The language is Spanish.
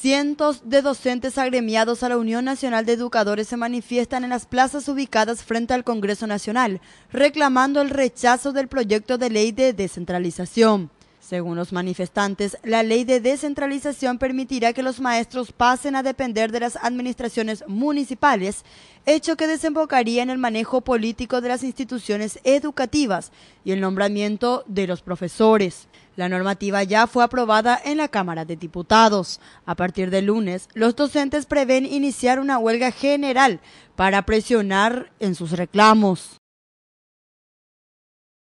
Cientos de docentes agremiados a la Unión Nacional de Educadores se manifiestan en las plazas ubicadas frente al Congreso Nacional, reclamando el rechazo del proyecto de ley de descentralización. Según los manifestantes, la ley de descentralización permitirá que los maestros pasen a depender de las administraciones municipales, hecho que desembocaría en el manejo político de las instituciones educativas y el nombramiento de los profesores. La normativa ya fue aprobada en la Cámara de Diputados. A partir de lunes, los docentes prevén iniciar una huelga general para presionar en sus reclamos.